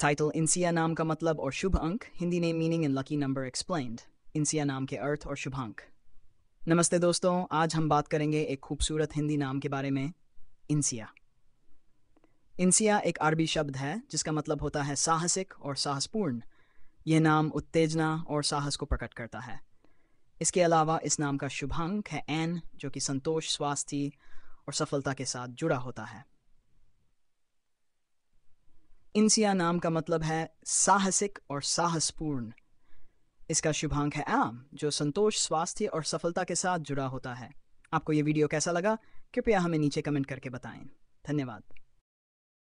title इंसिया नाम का मतलब और शुभ अंक हिंदी ने meaning in lucky number explained Insiya नाम के अर्थ और शुभांक नमस्ते दोस्तों आज हम बात करेंगे एक खूबसूरत हिंदी नाम के बारे में इंसिया इंसिया एक अरबी शब्द है जिसका मतलब होता है साहसिक और साहसपूर्ण यह नाम उत्तेजना और साहस को प्रकट करता है इसके अलावा इस नाम का शुभांक है एन जो कि संतोष स्वास्थ्य और सफलता के साथ जुड़ा होता है इंसिया नाम का मतलब है साहसिक और साहसपूर्ण इसका शुभांक है आम जो संतोष स्वास्थ्य और सफलता के साथ जुड़ा होता है आपको यह वीडियो कैसा लगा कृपया हमें नीचे कमेंट करके बताएं धन्यवाद